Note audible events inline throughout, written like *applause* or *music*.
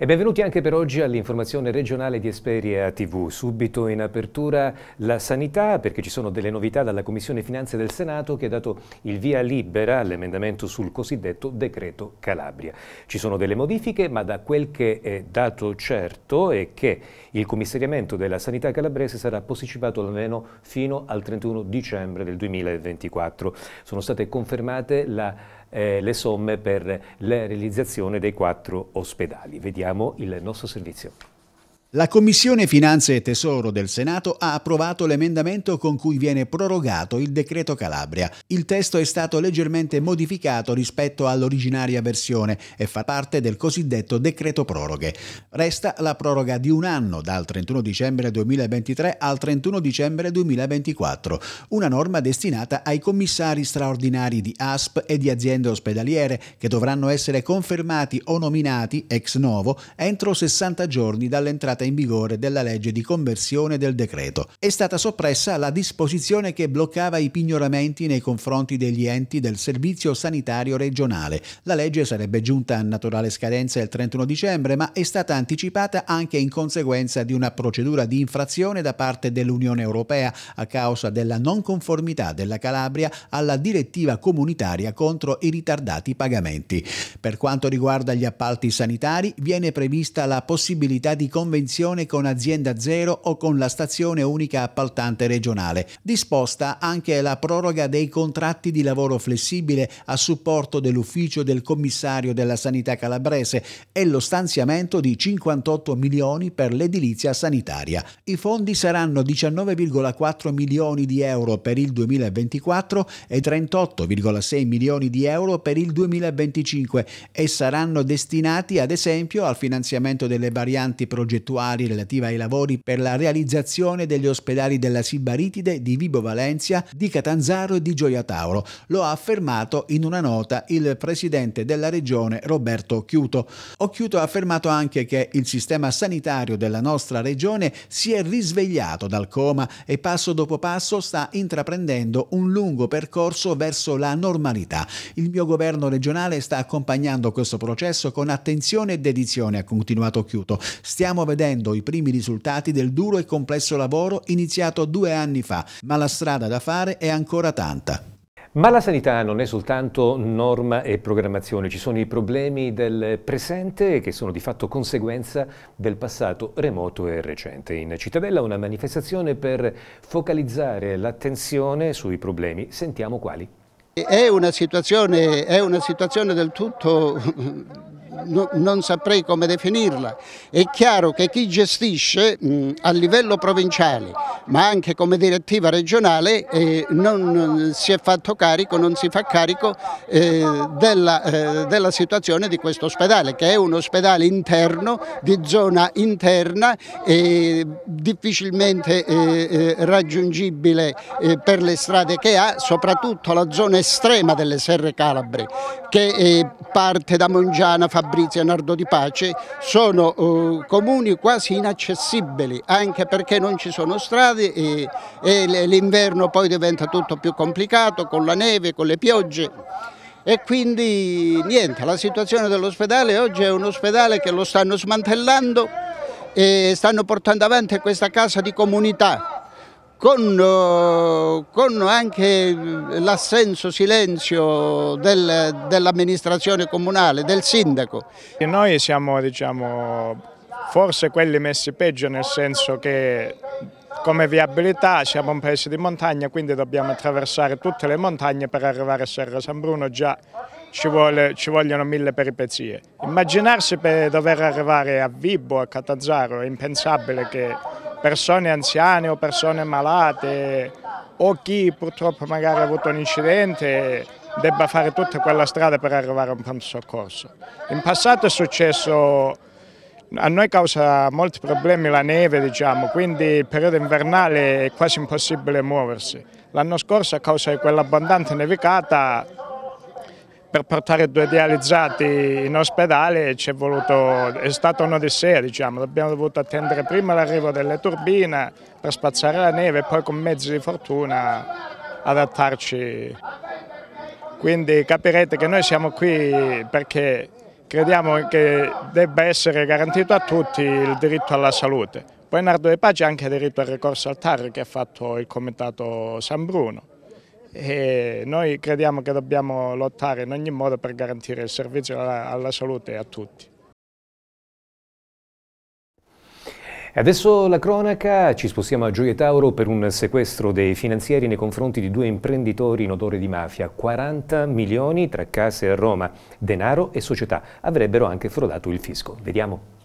E benvenuti anche per oggi all'informazione regionale di Esperia TV. Subito in apertura la sanità perché ci sono delle novità dalla Commissione Finanze del Senato che ha dato il via libera all'emendamento sul cosiddetto decreto Calabria. Ci sono delle modifiche ma da quel che è dato certo è che il commissariamento della sanità calabrese sarà posticipato almeno fino al 31 dicembre del 2024. Sono state confermate la eh, le somme per la realizzazione dei quattro ospedali. Vediamo il nostro servizio. La Commissione Finanze e Tesoro del Senato ha approvato l'emendamento con cui viene prorogato il decreto Calabria. Il testo è stato leggermente modificato rispetto all'originaria versione e fa parte del cosiddetto decreto proroghe. Resta la proroga di un anno dal 31 dicembre 2023 al 31 dicembre 2024, una norma destinata ai commissari straordinari di ASP e di aziende ospedaliere che dovranno essere confermati o nominati ex novo entro 60 giorni dall'entrata entrata in vigore della legge di conversione del decreto. È stata soppressa la disposizione che bloccava i pignoramenti nei confronti degli enti del Servizio Sanitario Regionale. La legge sarebbe giunta a naturale scadenza il 31 dicembre, ma è stata anticipata anche in conseguenza di una procedura di infrazione da parte dell'Unione Europea a causa della non conformità della Calabria alla direttiva comunitaria contro i ritardati pagamenti. Per quanto riguarda gli appalti sanitari, viene prevista la possibilità di convenzione convenzione con Azienda Zero o con la stazione unica appaltante regionale. Disposta anche la proroga dei contratti di lavoro flessibile a supporto dell'ufficio del commissario della sanità calabrese e lo stanziamento di 58 milioni per l'edilizia sanitaria. I fondi saranno 19,4 milioni di euro per il 2024 e 38,6 milioni di euro per il 2025 e saranno destinati ad esempio al finanziamento delle varianti progettuali contrattuali relative ai lavori per la realizzazione degli ospedali della Sibaritide, di Vibo Valencia, di Catanzaro e di Gioia Tauro. Lo ha affermato in una nota il presidente della regione Roberto Occhiuto. Occhiuto ha affermato anche che il sistema sanitario della nostra regione si è risvegliato dal coma e passo dopo passo sta intraprendendo un lungo percorso verso la normalità. Il mio governo regionale sta accompagnando questo processo con attenzione e dedizione, ha continuato Occhiuto. Stiamo vedendo vedendo i primi risultati del duro e complesso lavoro iniziato due anni fa, ma la strada da fare è ancora tanta. Ma la sanità non è soltanto norma e programmazione, ci sono i problemi del presente che sono di fatto conseguenza del passato remoto e recente. In Cittadella una manifestazione per focalizzare l'attenzione sui problemi, sentiamo quali. È una situazione, è una situazione del tutto no, non saprei come definirla. È chiaro che chi gestisce mh, a livello provinciale, ma anche come direttiva regionale, eh, non eh, si è fatto carico, non si fa carico eh, della, eh, della, situazione di questo ospedale, che è un ospedale interno, di zona interna, difficilmente eh, eh, raggiungibile per le strade che ha, soprattutto la zona estrema delle Serre Calabre, che parte da Mongiana, fa Fabrizio Nardo di Pace sono eh, comuni quasi inaccessibili anche perché non ci sono strade e, e l'inverno poi diventa tutto più complicato con la neve, con le piogge e quindi niente, la situazione dell'ospedale oggi è un ospedale che lo stanno smantellando e stanno portando avanti questa casa di comunità con, eh, con anche l'assenso silenzio del, dell'amministrazione comunale, del sindaco. E noi siamo diciamo, forse quelli messi peggio nel senso che come viabilità siamo un paese di montagna quindi dobbiamo attraversare tutte le montagne per arrivare a Serra San Bruno già ci, vuole, ci vogliono mille peripezie immaginarsi per dover arrivare a Vibo, a Catazzaro è impensabile che persone anziane o persone malate o chi purtroppo magari ha avuto un incidente debba fare tutta quella strada per arrivare a un pronto soccorso. In passato è successo, a noi causa molti problemi la neve diciamo, quindi il periodo invernale è quasi impossibile muoversi. L'anno scorso a causa di quell'abbondante nevicata per portare due dializzati in ospedale voluto, è stata un'odissea, diciamo. abbiamo dovuto attendere prima l'arrivo delle turbine per spazzare la neve e poi con mezzi di fortuna adattarci. Quindi capirete che noi siamo qui perché crediamo che debba essere garantito a tutti il diritto alla salute. Poi Nardo De Pace ha anche diritto al ricorso al TAR che ha fatto il Comitato San Bruno e noi crediamo che dobbiamo lottare in ogni modo per garantire il servizio alla, alla salute a tutti. adesso la cronaca, ci spostiamo a Gioia Tauro per un sequestro dei finanzieri nei confronti di due imprenditori in odore di mafia. 40 milioni tra case a Roma, denaro e società avrebbero anche frodato il fisco. Vediamo.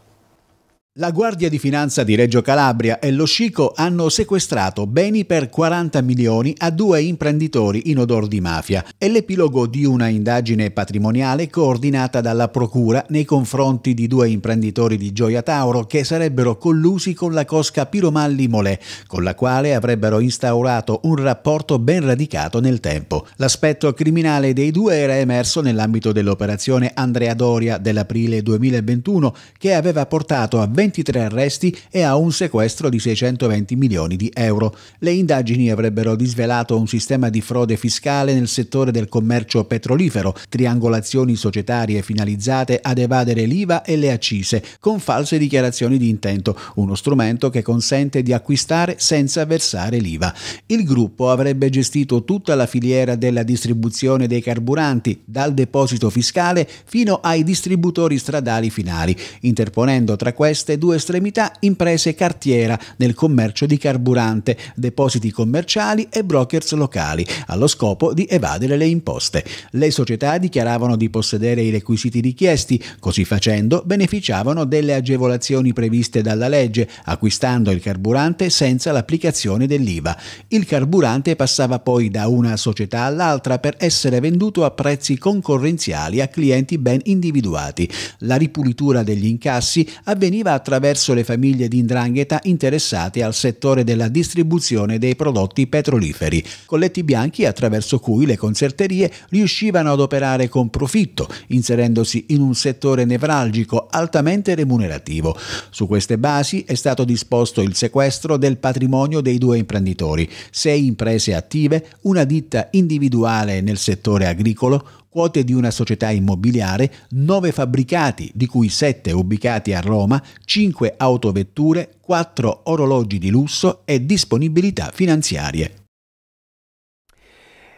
La Guardia di Finanza di Reggio Calabria e lo Scico hanno sequestrato beni per 40 milioni a due imprenditori in odor di mafia. È l'epilogo di una indagine patrimoniale coordinata dalla Procura nei confronti di due imprenditori di Gioia Tauro che sarebbero collusi con la cosca Piromalli Molè, con la quale avrebbero instaurato un rapporto ben radicato nel tempo. L'aspetto criminale dei due era emerso nell'ambito dell'operazione Andrea Doria dell'aprile 2021 che aveva portato a 20 23 arresti e a un sequestro di 620 milioni di euro. Le indagini avrebbero disvelato un sistema di frode fiscale nel settore del commercio petrolifero, triangolazioni societarie finalizzate ad evadere l'IVA e le accise, con false dichiarazioni di intento, uno strumento che consente di acquistare senza versare l'IVA. Il gruppo avrebbe gestito tutta la filiera della distribuzione dei carburanti, dal deposito fiscale fino ai distributori stradali finali, interponendo tra queste queste due estremità imprese cartiera nel commercio di carburante, depositi commerciali e brokers locali, allo scopo di evadere le imposte. Le società dichiaravano di possedere i requisiti richiesti, così facendo beneficiavano delle agevolazioni previste dalla legge, acquistando il carburante senza l'applicazione dell'IVA. Il carburante passava poi da una società all'altra per essere venduto a prezzi concorrenziali a clienti ben individuati. La ripulitura degli incassi avveniva a attraverso le famiglie di indrangheta interessate al settore della distribuzione dei prodotti petroliferi, colletti bianchi attraverso cui le concerterie riuscivano ad operare con profitto, inserendosi in un settore nevralgico altamente remunerativo. Su queste basi è stato disposto il sequestro del patrimonio dei due imprenditori, sei imprese attive, una ditta individuale nel settore agricolo, quote di una società immobiliare, 9 fabbricati, di cui 7 ubicati a Roma, 5 autovetture, 4 orologi di lusso e disponibilità finanziarie.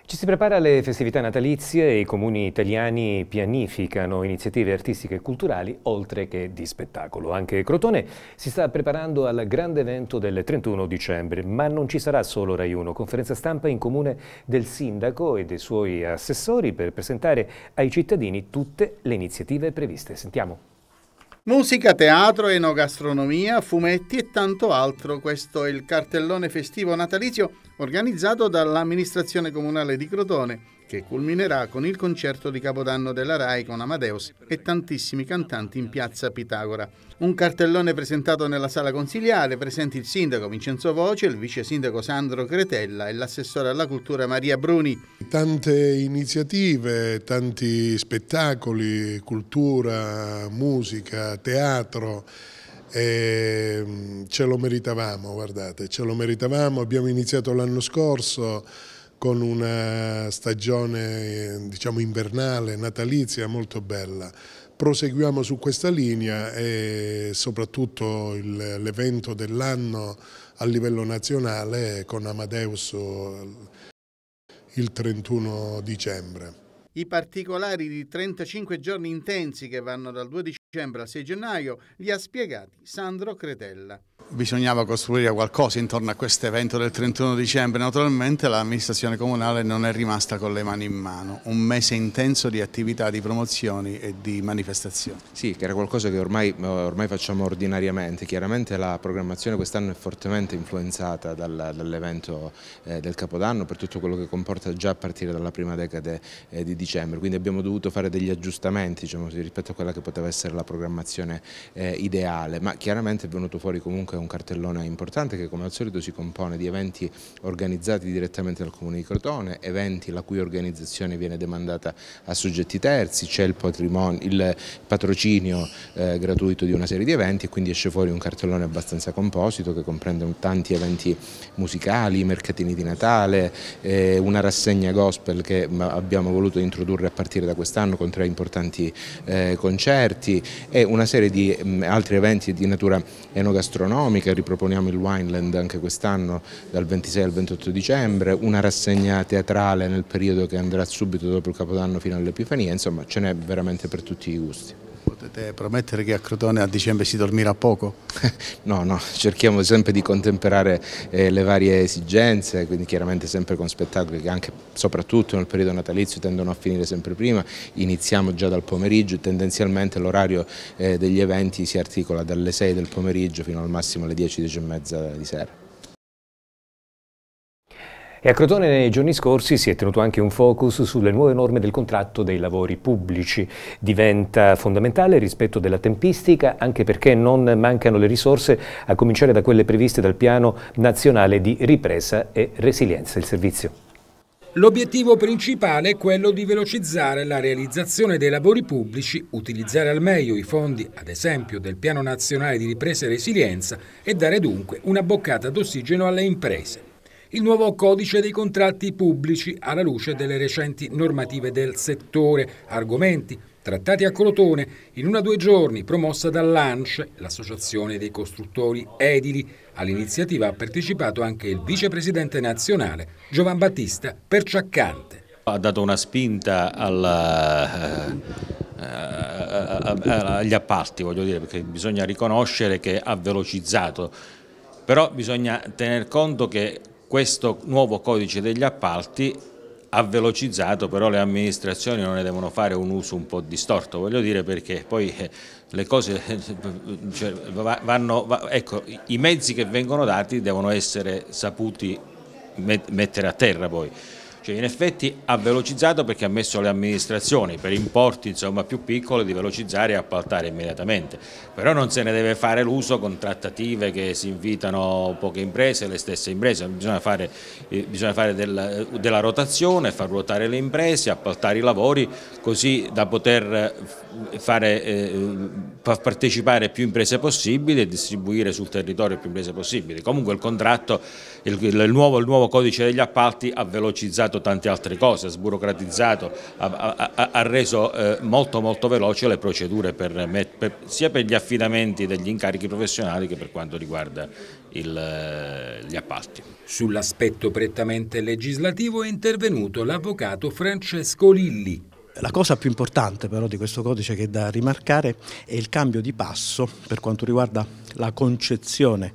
Ci si prepara alle festività natalizie e i comuni italiani pianificano iniziative artistiche e culturali oltre che di spettacolo. Anche Crotone si sta preparando al grande evento del 31 dicembre, ma non ci sarà solo Rai 1, conferenza stampa in comune del sindaco e dei suoi assessori per presentare ai cittadini tutte le iniziative previste. Sentiamo. Musica, teatro, enogastronomia, fumetti e tanto altro. Questo è il cartellone festivo natalizio organizzato dall'amministrazione comunale di Crotone che culminerà con il concerto di Capodanno della RAI con Amadeus e tantissimi cantanti in piazza Pitagora. Un cartellone presentato nella sala consiliare, presenti il sindaco Vincenzo Voce, il vice sindaco Sandro Cretella e l'assessore alla cultura Maria Bruni. Tante iniziative, tanti spettacoli, cultura, musica, teatro. E mm, ce lo meritavamo, guardate, ce lo meritavamo, abbiamo iniziato l'anno scorso con una stagione diciamo, invernale, natalizia molto bella. Proseguiamo su questa linea e soprattutto l'evento dell'anno a livello nazionale con Amadeus il 31 dicembre. I particolari di 35 giorni intensi che vanno dal 2 dicembre al 6 gennaio li ha spiegati Sandro Cretella bisognava costruire qualcosa intorno a questo evento del 31 dicembre, naturalmente l'amministrazione comunale non è rimasta con le mani in mano, un mese intenso di attività, di promozioni e di manifestazioni. Sì, che era qualcosa che ormai, eh, ormai facciamo ordinariamente, chiaramente la programmazione quest'anno è fortemente influenzata dall'evento eh, del Capodanno per tutto quello che comporta già a partire dalla prima decade eh, di dicembre, quindi abbiamo dovuto fare degli aggiustamenti diciamo, rispetto a quella che poteva essere la programmazione ideale, ma chiaramente è venuto fuori comunque comunque un cartellone importante che come al solito si compone di eventi organizzati direttamente dal Comune di Crotone, eventi la cui organizzazione viene demandata a soggetti terzi, c'è il, il, patrocinio eh, gratuito di una serie di eventi e quindi esce fuori un cartellone abbastanza composito che comprende tanti eventi musicali, mercatini di Natale, eh, una rassegna gospel che mm, abbiamo voluto introdurre a partire da quest'anno con tre importanti eh, concerti e una serie di mh, mm, altri eventi di natura enogastronomica gastronomiche, riproponiamo il Wineland anche quest'anno dal 26 al 28 dicembre, una rassegna teatrale nel periodo che andrà subito dopo il Capodanno fino all'Epifania, insomma ce n'è veramente per tutti i gusti potete promettere che a Crotone a dicembre si dormirà poco? *laughs* no, no, cerchiamo sempre di contemperare eh, le varie esigenze, quindi chiaramente sempre con spettacoli che anche, soprattutto nel periodo natalizio, tendono a finire sempre prima, iniziamo già dal pomeriggio, tendenzialmente l'orario eh, degli eventi si articola dalle 6 del pomeriggio fino al massimo alle 10, 10 e mezza di sera. E a Crotone nei giorni scorsi si è tenuto anche un focus sulle nuove norme del contratto dei lavori pubblici. Diventa fondamentale rispetto della tempistica anche perché non mancano le risorse a cominciare da quelle previste dal piano nazionale di ripresa e resilienza. Il servizio. L'obiettivo principale è quello di velocizzare la realizzazione dei lavori pubblici, utilizzare al meglio i fondi, ad esempio, del Piano Nazionale di Ripresa e Resilienza e dare dunque una boccata d'ossigeno alle imprese il nuovo codice dei contratti pubblici alla luce delle recenti normative del settore, argomenti trattati a Crotone in una o due giorni promossa dall'ANCE, l'Associazione dei Costruttori Edili. All'iniziativa ha partecipato anche il vicepresidente nazionale Giovan Battista Perciaccante. Ha dato una spinta alla eh, eh, eh, agli appalti, voglio dire, perché bisogna riconoscere che ha velocizzato, però bisogna tener conto che questo nuovo codice degli appalti ha velocizzato, però le amministrazioni non ne devono fare un uso un po' distorto, voglio dire perché poi eh, le cose eh, cioè, vanno, ecco, i mezzi che vengono dati devono essere saputi mettere a terra poi. Cioè in effetti ha velocizzato perché ha messo le amministrazioni per importi insomma, più piccoli di velocizzare e appaltare immediatamente, però non se ne deve fare l'uso con trattative che si invitano poche imprese, le stesse imprese, bisogna fare, eh, bisogna fare del, eh, della rotazione, far ruotare le imprese, appaltare i lavori così da poter eh, fare, eh, far partecipare più imprese possibili e distribuire sul territorio più imprese possibili. Comunque il contratto, il, il, nuovo, il nuovo codice degli appalti ha velocizzato fatto tante altre cose, ha sburocratizzato, ha, ha, ha reso eh, molto molto veloce le procedure per, per, sia per gli affidamenti degli incarichi professionali che per quanto riguarda il, eh, gli appalti. Sull'aspetto prettamente legislativo è intervenuto l'avvocato Francesco Lilli. La cosa più importante però di questo codice che è da rimarcare è il cambio di passo per quanto riguarda la concezione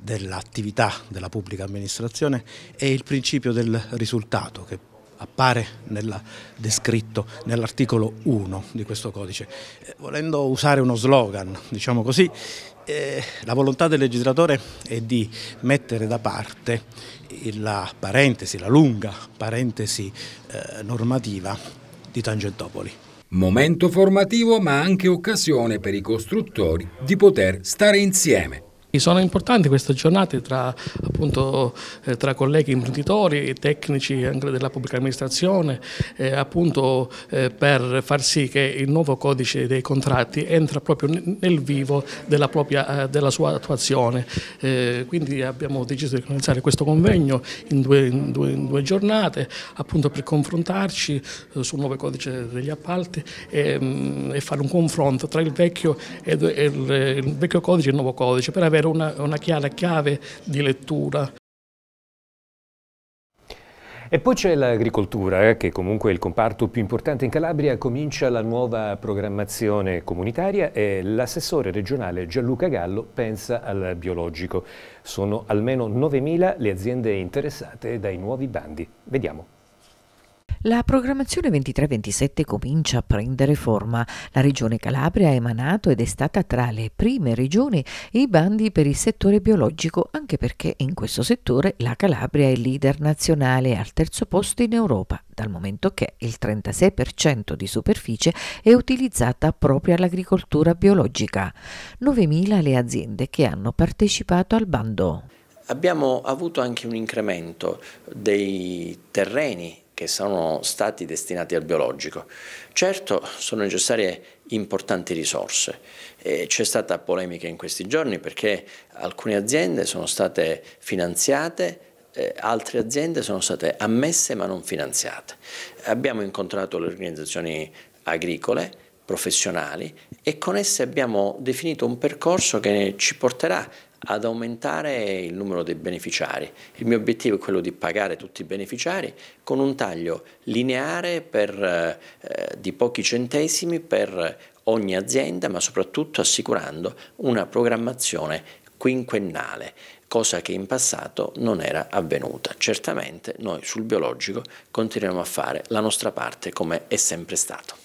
dell'attività della pubblica amministrazione e il principio del risultato che appare nella, descritto nell'articolo 1 di questo codice. Eh, volendo usare uno slogan, diciamo così, eh, la volontà del legislatore è di mettere da parte la parentesi, la lunga parentesi eh, normativa di Tangentopoli. Momento formativo ma anche occasione per i costruttori di poter stare insieme sono importanti queste giornate tra, appunto, eh, tra colleghi imprenditori e tecnici anche della pubblica amministrazione eh, appunto, eh, per far sì che il nuovo codice dei contratti entra proprio nel vivo della, propria, eh, della sua attuazione. Eh, quindi abbiamo deciso di organizzare questo convegno in due, in due, in due giornate appunto per confrontarci eh, sul nuovo codice degli appalti e, mh, mm, e, fare un confronto tra il vecchio, e, il, il vecchio codice e il nuovo codice per avere era una, una chiara chiave di lettura. E poi c'è l'agricoltura, eh, che comunque è il comparto più importante in Calabria, comincia la nuova programmazione comunitaria e l'assessore regionale Gianluca Gallo pensa al biologico. Sono almeno 9.000 le aziende interessate dai nuovi bandi. Vediamo. La programmazione 23-27 comincia a prendere forma. La Regione Calabria ha emanato ed è stata tra le prime regioni i bandi per il settore biologico, anche perché in questo settore la Calabria è leader nazionale al terzo posto in Europa, dal momento che il 36% di superficie è utilizzata proprio all'agricoltura biologica. 9.000 le aziende che hanno partecipato al bando. Abbiamo avuto anche un incremento dei terreni che sono stati destinati al biologico. Certo sono necessarie importanti risorse. C'è stata polemica in questi giorni perché alcune aziende sono state finanziate eh, altre aziende sono state ammesse ma non finanziate. Abbiamo incontrato le organizzazioni agricole, professionali e con esse abbiamo definito un percorso che ci porterà ad aumentare il numero dei beneficiari. Il mio obiettivo è quello di pagare tutti i beneficiari con un taglio lineare per, eh, di pochi centesimi per ogni azienda, ma soprattutto assicurando una programmazione quinquennale, cosa che in passato non era avvenuta. Certamente noi sul biologico continueremo a fare la nostra parte come è sempre stato.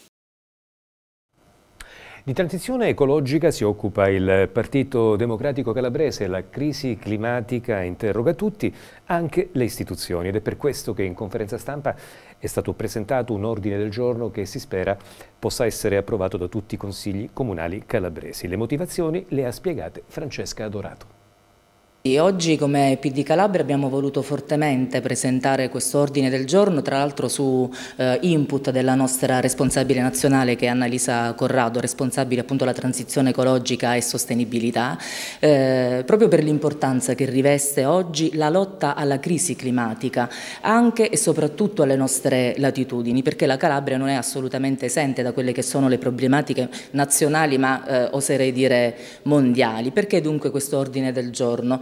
Di transizione ecologica si occupa il Partito Democratico Calabrese, la crisi climatica interroga tutti, anche le istituzioni ed è per questo che in conferenza stampa è stato presentato un ordine del giorno che si spera possa essere approvato da tutti i consigli comunali calabresi. Le motivazioni le ha spiegate Francesca Adorato. Oggi come PD Calabria abbiamo voluto fortemente presentare questo ordine del giorno, tra l'altro su eh, input della nostra responsabile nazionale che è Annalisa Corrado, responsabile appunto della transizione ecologica e sostenibilità, eh, proprio per l'importanza che riveste oggi la lotta alla crisi climatica, anche e soprattutto alle nostre latitudini, perché la Calabria non è assolutamente esente da quelle che sono le problematiche nazionali, ma eh, oserei dire mondiali. Perché dunque questo ordine del giorno?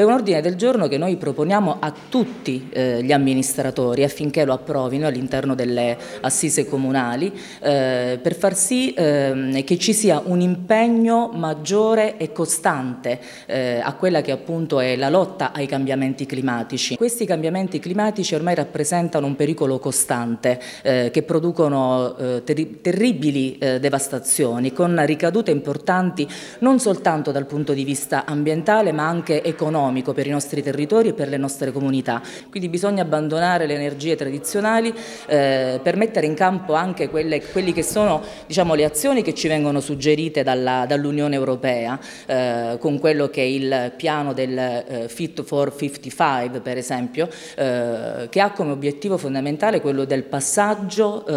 è un ordine del giorno che noi proponiamo a tutti eh, gli amministratori affinché lo approvino all'interno delle assise comunali eh, per far sì eh, che ci sia un impegno maggiore e costante eh, a quella che appunto è la lotta ai cambiamenti climatici. Questi cambiamenti climatici ormai rappresentano un pericolo costante eh, che producono eh, terri terribili devastazioni con ricadute importanti non soltanto dal punto di vista ambientale ma anche economico economico per i nostri territori e per le nostre comunità. Quindi bisogna abbandonare le energie tradizionali eh, per mettere in campo anche quelle, quelli che sono diciamo, le azioni che ci vengono suggerite dall'Unione dall Europea eh, con quello che è il piano del eh, Fit for 55 per esempio eh, che ha come obiettivo fondamentale quello del passaggio eh,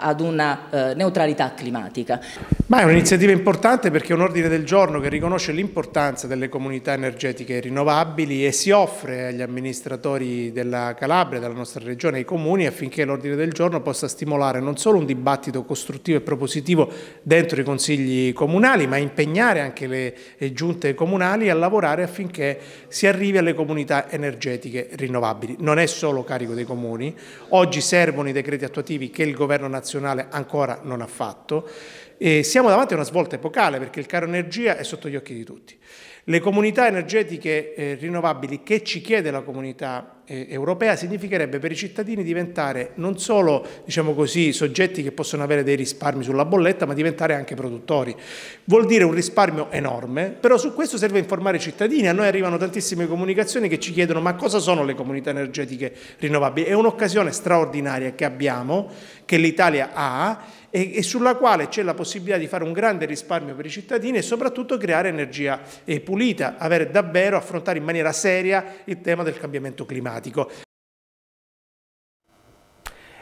ad una eh, neutralità climatica. Ma è un'iniziativa importante perché è un ordine del giorno che riconosce l'importanza delle comunità energetiche rinnovabili rinnovabili e si offre agli amministratori della Calabria, della nostra regione, ai comuni affinché l'ordine del giorno possa stimolare non solo un dibattito costruttivo e propositivo dentro i consigli comunali, ma impegnare anche le giunte comunali a lavorare affinché si arrivi alle comunità energetiche rinnovabili. Non è solo carico dei comuni, oggi servono i decreti attuativi che il governo nazionale ancora non ha fatto. E siamo davanti a una svolta epocale perché il caro energia è sotto gli occhi di tutti. Le comunità energetiche eh, rinnovabili che ci chiede la comunità eh, europea significherebbe per i cittadini diventare non solo diciamo così, soggetti che possono avere dei risparmi sulla bolletta, ma diventare anche produttori. Vuol dire un risparmio enorme, però su questo serve informare i cittadini. A noi arrivano tantissime comunicazioni che ci chiedono ma cosa sono le comunità energetiche rinnovabili? È un'occasione straordinaria che abbiamo, che l'Italia ha e, e, sulla quale c'è la possibilità di fare un grande risparmio per i cittadini e soprattutto creare energia eh, pulita, avere davvero, affrontare in maniera seria il tema del cambiamento climatico climatico.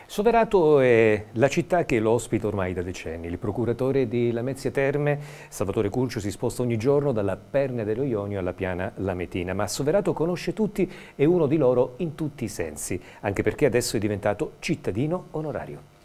Soderato è la città che lo ospita ormai da decenni. Il procuratore di Lamezia Terme, Salvatore Curcio, si sposta ogni giorno dalla Pernia dello Ionio alla piana Lametina, ma Soverato conosce tutti e uno di loro in tutti i sensi, anche perché adesso è diventato cittadino onorario.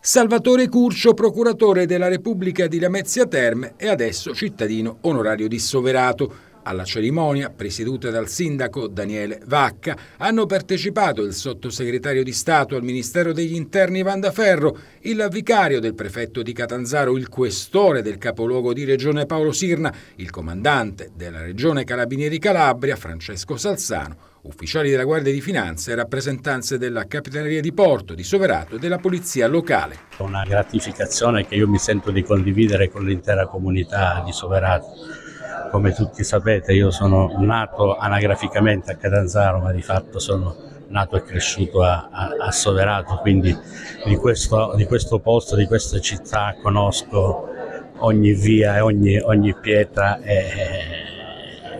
Salvatore Curcio, procuratore della Repubblica di Lamezia Terme è adesso cittadino onorario di Soverato. Alla cerimonia, presieduta dal sindaco Daniele Vacca, hanno partecipato il sottosegretario di Stato al Ministero degli Interni Vandaferro, il vicario del prefetto di Catanzaro, il questore del capoluogo di regione Paolo Sirna, il comandante della regione Carabinieri Calabria Francesco Salzano, ufficiali della Guardia di Finanza e rappresentanze della Capitaneria di Porto, di Soverato e della Polizia Locale. Una gratificazione che io mi sento di condividere con l'intera comunità di Soverato come tutti sapete io sono nato anagraficamente a Catanzaro ma di fatto sono nato e cresciuto a, a, a Soverato quindi di questo, di questo, posto, di questa città conosco ogni via e ogni, ogni pietra e,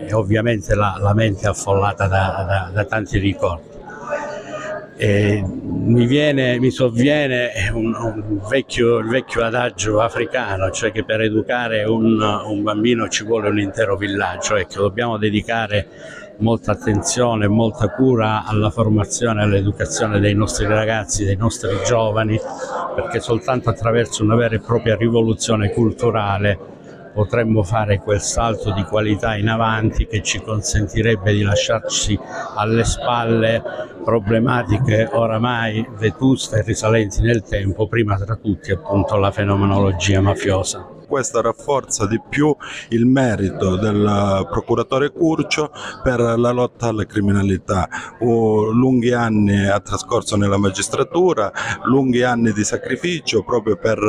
e ovviamente la, la, mente è affollata da, da, da tanti ricordi. E, mi, viene, mi sovviene un, un vecchio, il vecchio adagio africano, cioè che per educare un, un bambino ci vuole un intero villaggio, ecco, dobbiamo dedicare molta attenzione, molta cura alla formazione e all'educazione dei nostri ragazzi, dei nostri giovani, perché soltanto attraverso una vera e propria rivoluzione culturale potremmo fare quel salto di qualità in avanti che ci consentirebbe di lasciarci alle spalle problematiche oramai vetuste e risalenti nel tempo, prima tra tutti appunto la fenomenologia mafiosa questa rafforza di più il merito del procuratore Curcio per la lotta alla criminalità. Oh, lunghi anni ha trascorso nella magistratura, lunghi anni di sacrificio proprio per,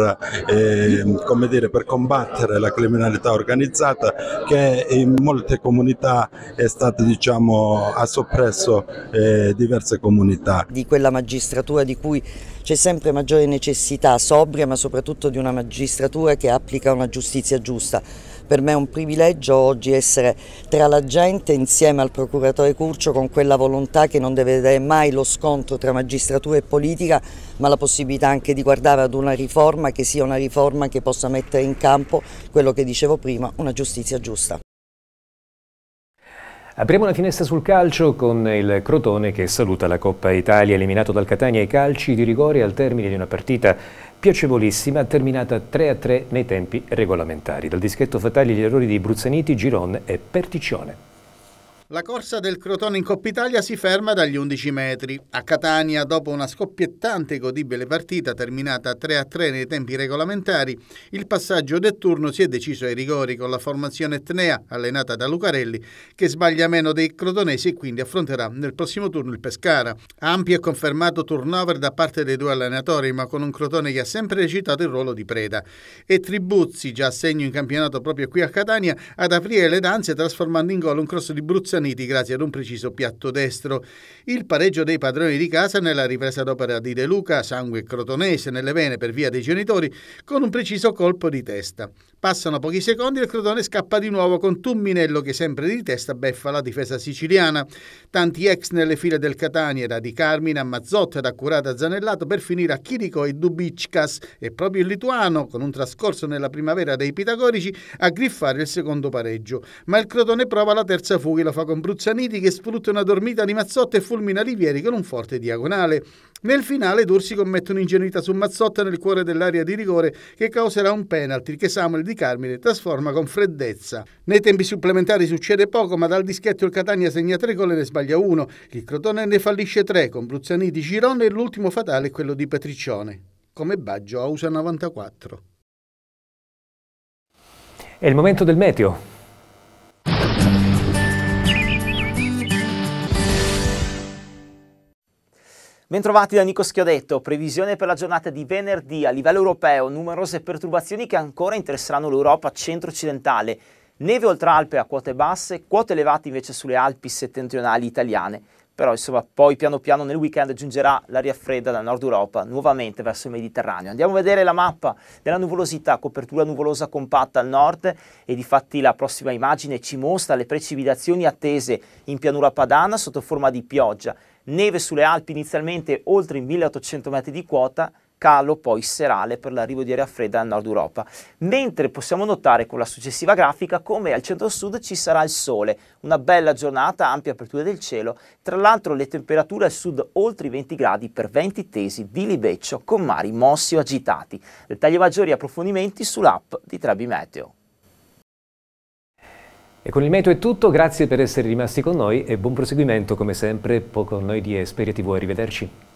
eh, dire, per combattere la criminalità organizzata che in molte comunità è stata, diciamo, ha soppresso eh, diverse comunità. Di quella magistratura di cui c'è sempre maggiore necessità, sobria ma soprattutto di una magistratura che applica una giustizia giusta. Per me è un privilegio oggi essere tra la gente insieme al procuratore Curcio con quella volontà che non deve vedere mai lo scontro tra magistratura e politica, ma la possibilità anche di guardare ad una riforma che sia una riforma che possa mettere in campo quello che dicevo prima, una giustizia giusta. Apriamo la finestra sul calcio con il Crotone che saluta la Coppa Italia eliminato dal Catania ai calci di rigore al termine di una partita piacevolissima terminata 3-3 nei tempi regolamentari. Dal dischetto fatali gli errori di Bruzzaniti, Giron e Perticione. La corsa del Crotone in Coppa Italia si ferma dagli 11 metri. A Catania, dopo una scoppiettante e godibile partita terminata 3-3 nei tempi regolamentari, il passaggio del turno si è deciso ai rigori con la formazione Etnea, allenata da Lucarelli, che sbaglia meno dei crotonesi e quindi affronterà nel prossimo turno il Pescara. Ampio e confermato turnover da parte dei due allenatori, ma con un Crotone che ha sempre recitato il ruolo di preda. E Tribuzzi, già a segno in campionato proprio qui a Catania, ad aprire le danze trasformando in gol un cross di Bruzzani risaniti grazie ad un preciso piatto destro. Il pareggio dei padroni di casa nella ripresa d'opera di De Luca, sangue crotonese nelle vene per via dei genitori, con un preciso colpo di testa. Passano pochi secondi e il Crotone scappa di nuovo con Tumminello che sempre di testa beffa la difesa siciliana. Tanti ex nelle file del Catania, da Di Carmine a Mazzotta, da Curata a Zanellato, per finire a Chirico e Dubickas e proprio il lituano, con un trascorso nella primavera dei pitagorici, a griffare il secondo pareggio. Ma il Crotone prova la terza fuga e lo fa con Bruzzaniti che sfrutta una dormita di Mazzotto e fulmina Livieri con un forte diagonale. Nel finale Dursi commette un'ingenuità su Mazzotta nel cuore dell'area di rigore che causerà un penalty che Samuel Di Carmine trasforma con freddezza. Nei tempi supplementari succede poco, ma dal dischetto il Catania segna tre gol e ne sbaglia uno. Il Crotone ne fallisce tre con Bruzzani di Girone e l'ultimo fatale è quello di Petriccione. Come Baggio a USA 94. È il momento del meteo. Bentrovati da Nico Schiodetto, previsione per la giornata di venerdì a livello europeo, numerose perturbazioni che ancora interesseranno l'Europa centro-occidentale, neve oltre Alpe a quote basse, quote elevate invece sulle Alpi settentrionali italiane, però insomma poi piano piano nel weekend giungerà l'aria fredda dal nord Europa nuovamente verso il Mediterraneo. Andiamo a vedere la mappa della nuvolosità, copertura nuvolosa compatta al nord e difatti la prossima immagine ci mostra le precipitazioni attese in pianura padana sotto forma di pioggia neve sulle Alpi inizialmente oltre i 1800 metri di quota, calo poi serale per l'arrivo di aria fredda dal nord Europa, mentre possiamo notare con la successiva grafica come al centro-sud ci sarà il sole, una bella giornata, ampia apertura del cielo, tra l'altro le temperature al sud oltre i 20 gradi per venti tesi di libeccio con mari mossi o agitati. Dettagli maggiori e approfondimenti sull'app di Trebi Meteo. E con il meteo è tutto, grazie per essere rimasti con noi e buon proseguimento come sempre con noi di Esperia TV, arrivederci.